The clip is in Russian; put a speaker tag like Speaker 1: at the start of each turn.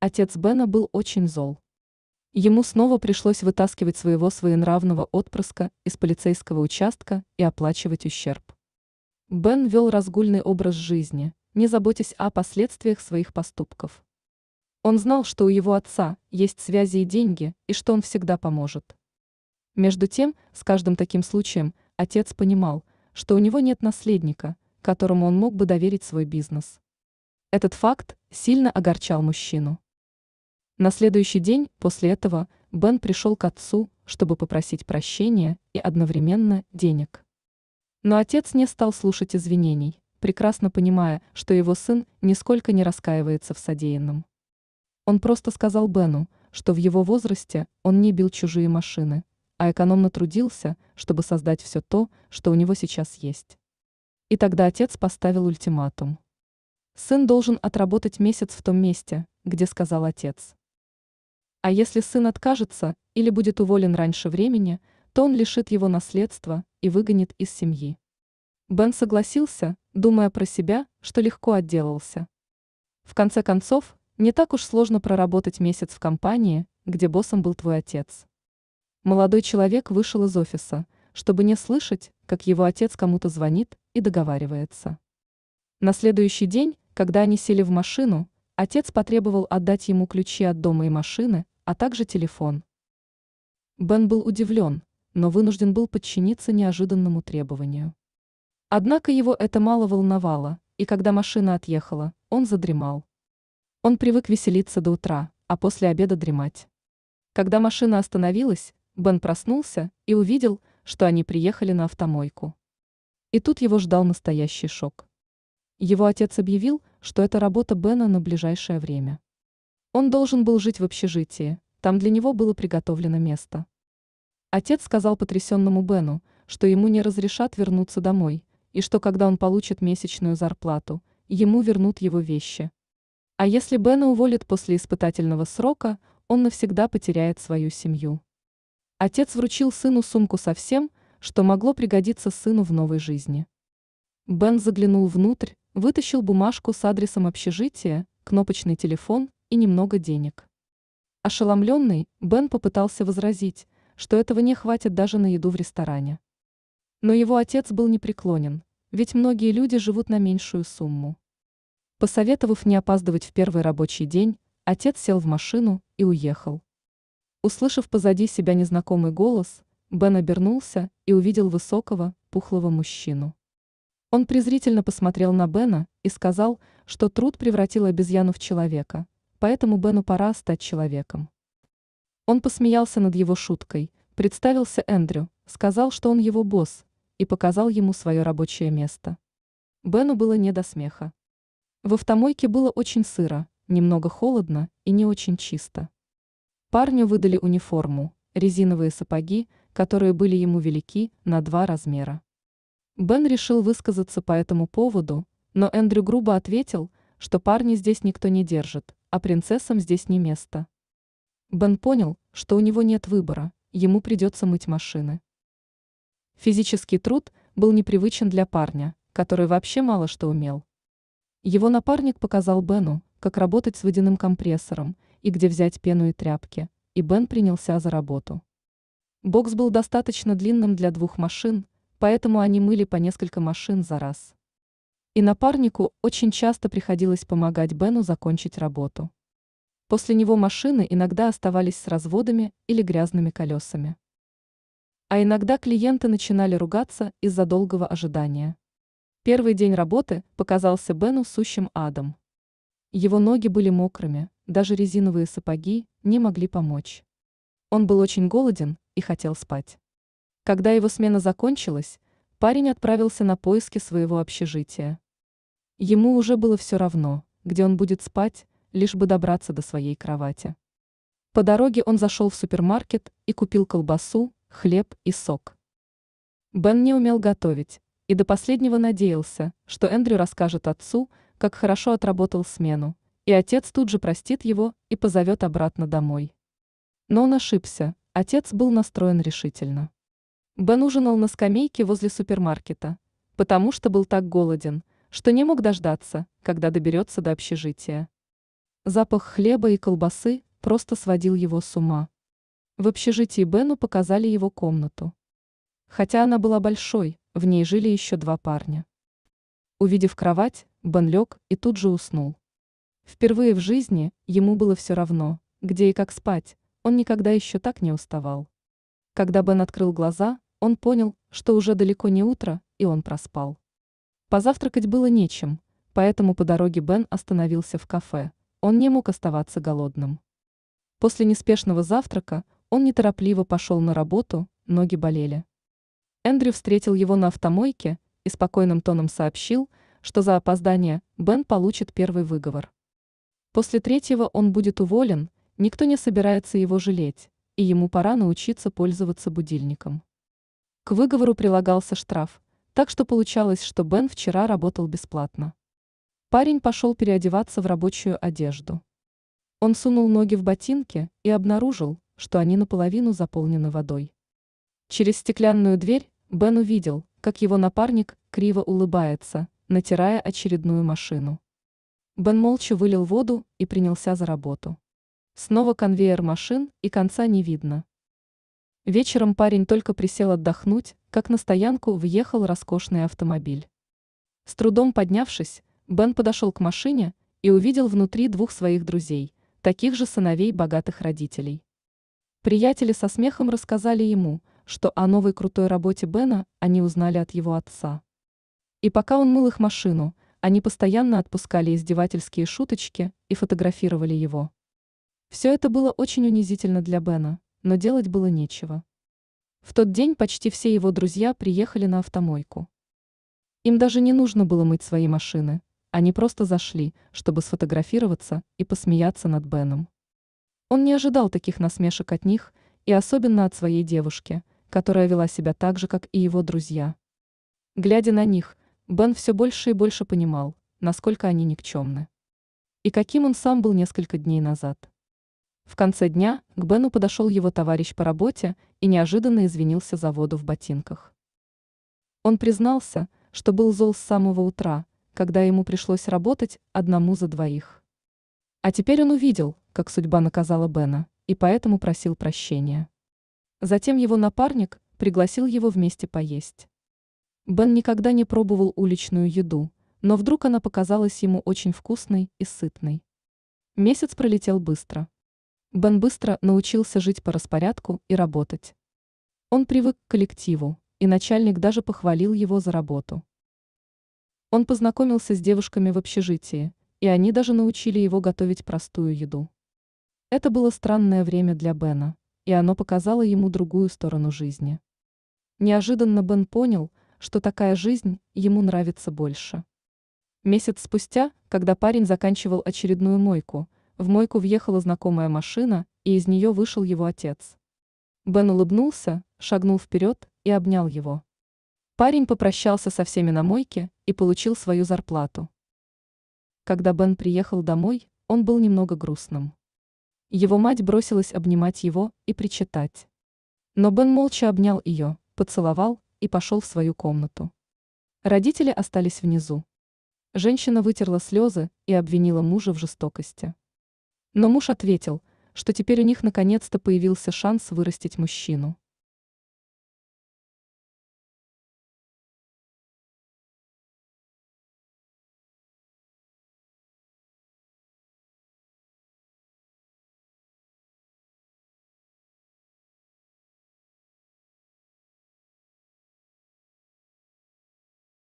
Speaker 1: Отец Бена был очень зол. Ему снова пришлось вытаскивать своего своенравного отпрыска из полицейского участка и оплачивать ущерб. Бен вел разгульный образ жизни, не заботясь о последствиях своих поступков. Он знал, что у его отца есть связи и деньги, и что он всегда поможет. Между тем, с каждым таким случаем отец понимал, что у него нет наследника, которому он мог бы доверить свой бизнес. Этот факт сильно огорчал мужчину. На следующий день после этого Бен пришел к отцу, чтобы попросить прощения и одновременно денег. Но отец не стал слушать извинений, прекрасно понимая, что его сын нисколько не раскаивается в содеянном. Он просто сказал Бену, что в его возрасте он не бил чужие машины, а экономно трудился, чтобы создать все то, что у него сейчас есть. И тогда отец поставил ультиматум. Сын должен отработать месяц в том месте, где сказал отец. А если сын откажется или будет уволен раньше времени, то он лишит его наследства и выгонит из семьи. Бен согласился, думая про себя, что легко отделался. В конце концов, не так уж сложно проработать месяц в компании, где боссом был твой отец. Молодой человек вышел из офиса, чтобы не слышать, как его отец кому-то звонит и договаривается. На следующий день, когда они сели в машину, отец потребовал отдать ему ключи от дома и машины, а также телефон. Бен был удивлен, но вынужден был подчиниться неожиданному требованию. Однако его это мало волновало, и когда машина отъехала, он задремал. Он привык веселиться до утра, а после обеда дремать. Когда машина остановилась, Бен проснулся и увидел, что они приехали на автомойку. И тут его ждал настоящий шок. Его отец объявил, что это работа Бена на ближайшее время. Он должен был жить в общежитии, там для него было приготовлено место. Отец сказал потрясенному Бену, что ему не разрешат вернуться домой, и что когда он получит месячную зарплату, ему вернут его вещи. А если Бена уволят после испытательного срока, он навсегда потеряет свою семью. Отец вручил сыну сумку со всем, что могло пригодиться сыну в новой жизни. Бен заглянул внутрь, вытащил бумажку с адресом общежития, кнопочный телефон и немного денег. Ошеломленный, Бен попытался возразить, что этого не хватит даже на еду в ресторане. Но его отец был непреклонен, ведь многие люди живут на меньшую сумму. Посоветовав не опаздывать в первый рабочий день, отец сел в машину и уехал. Услышав позади себя незнакомый голос, Бен обернулся и увидел высокого, пухлого мужчину. Он презрительно посмотрел на Бена и сказал, что труд превратил обезьяну в человека – поэтому Бену пора стать человеком. Он посмеялся над его шуткой, представился Эндрю, сказал, что он его босс, и показал ему свое рабочее место. Бену было не до смеха. В автомойке было очень сыро, немного холодно и не очень чисто. Парню выдали униформу, резиновые сапоги, которые были ему велики на два размера. Бен решил высказаться по этому поводу, но Эндрю грубо ответил, что парни здесь никто не держит, а принцессам здесь не место. Бен понял, что у него нет выбора, ему придется мыть машины. Физический труд был непривычен для парня, который вообще мало что умел. Его напарник показал Бену, как работать с водяным компрессором и где взять пену и тряпки, и Бен принялся за работу. Бокс был достаточно длинным для двух машин, поэтому они мыли по несколько машин за раз и напарнику очень часто приходилось помогать Бену закончить работу. После него машины иногда оставались с разводами или грязными колесами. А иногда клиенты начинали ругаться из-за долгого ожидания. Первый день работы показался Бену сущим адом. Его ноги были мокрыми, даже резиновые сапоги не могли помочь. Он был очень голоден и хотел спать. Когда его смена закончилась, парень отправился на поиски своего общежития. Ему уже было все равно, где он будет спать, лишь бы добраться до своей кровати. По дороге он зашел в супермаркет и купил колбасу, хлеб и сок. Бен не умел готовить и до последнего надеялся, что Эндрю расскажет отцу, как хорошо отработал смену, и отец тут же простит его и позовет обратно домой. Но он ошибся, отец был настроен решительно. Бен ужинал на скамейке возле супермаркета, потому что был так голоден – что не мог дождаться, когда доберется до общежития. Запах хлеба и колбасы просто сводил его с ума. В общежитии Бену показали его комнату. Хотя она была большой, в ней жили еще два парня. Увидев кровать, Бен лег и тут же уснул. Впервые в жизни ему было все равно, где и как спать, он никогда еще так не уставал. Когда Бен открыл глаза, он понял, что уже далеко не утро, и он проспал. Позавтракать было нечем, поэтому по дороге Бен остановился в кафе. Он не мог оставаться голодным. После неспешного завтрака он неторопливо пошел на работу, ноги болели. Эндрю встретил его на автомойке и спокойным тоном сообщил, что за опоздание Бен получит первый выговор. После третьего он будет уволен, никто не собирается его жалеть, и ему пора научиться пользоваться будильником. К выговору прилагался штраф так что получалось, что Бен вчера работал бесплатно. Парень пошел переодеваться в рабочую одежду. Он сунул ноги в ботинки и обнаружил, что они наполовину заполнены водой. Через стеклянную дверь Бен увидел, как его напарник криво улыбается, натирая очередную машину. Бен молча вылил воду и принялся за работу. Снова конвейер машин и конца не видно. Вечером парень только присел отдохнуть, как на стоянку въехал роскошный автомобиль. С трудом поднявшись, Бен подошел к машине и увидел внутри двух своих друзей, таких же сыновей богатых родителей. Приятели со смехом рассказали ему, что о новой крутой работе Бена они узнали от его отца. И пока он мыл их машину, они постоянно отпускали издевательские шуточки и фотографировали его. Все это было очень унизительно для Бена но делать было нечего. В тот день почти все его друзья приехали на автомойку. Им даже не нужно было мыть свои машины, они просто зашли, чтобы сфотографироваться и посмеяться над Беном. Он не ожидал таких насмешек от них и особенно от своей девушки, которая вела себя так же, как и его друзья. Глядя на них, Бен все больше и больше понимал, насколько они никчемны. И каким он сам был несколько дней назад. В конце дня к Бену подошел его товарищ по работе и неожиданно извинился за воду в ботинках. Он признался, что был зол с самого утра, когда ему пришлось работать одному за двоих. А теперь он увидел, как судьба наказала Бена, и поэтому просил прощения. Затем его напарник пригласил его вместе поесть. Бен никогда не пробовал уличную еду, но вдруг она показалась ему очень вкусной и сытной. Месяц пролетел быстро. Бен быстро научился жить по распорядку и работать. Он привык к коллективу, и начальник даже похвалил его за работу. Он познакомился с девушками в общежитии, и они даже научили его готовить простую еду. Это было странное время для Бена, и оно показало ему другую сторону жизни. Неожиданно Бен понял, что такая жизнь ему нравится больше. Месяц спустя, когда парень заканчивал очередную мойку – в мойку въехала знакомая машина, и из нее вышел его отец. Бен улыбнулся, шагнул вперед и обнял его. Парень попрощался со всеми на мойке и получил свою зарплату. Когда Бен приехал домой, он был немного грустным. Его мать бросилась обнимать его и причитать. Но Бен молча обнял ее, поцеловал и пошел в свою комнату. Родители остались внизу. Женщина вытерла слезы и обвинила мужа в жестокости. Но муж ответил, что теперь у них наконец-то появился шанс вырастить мужчину.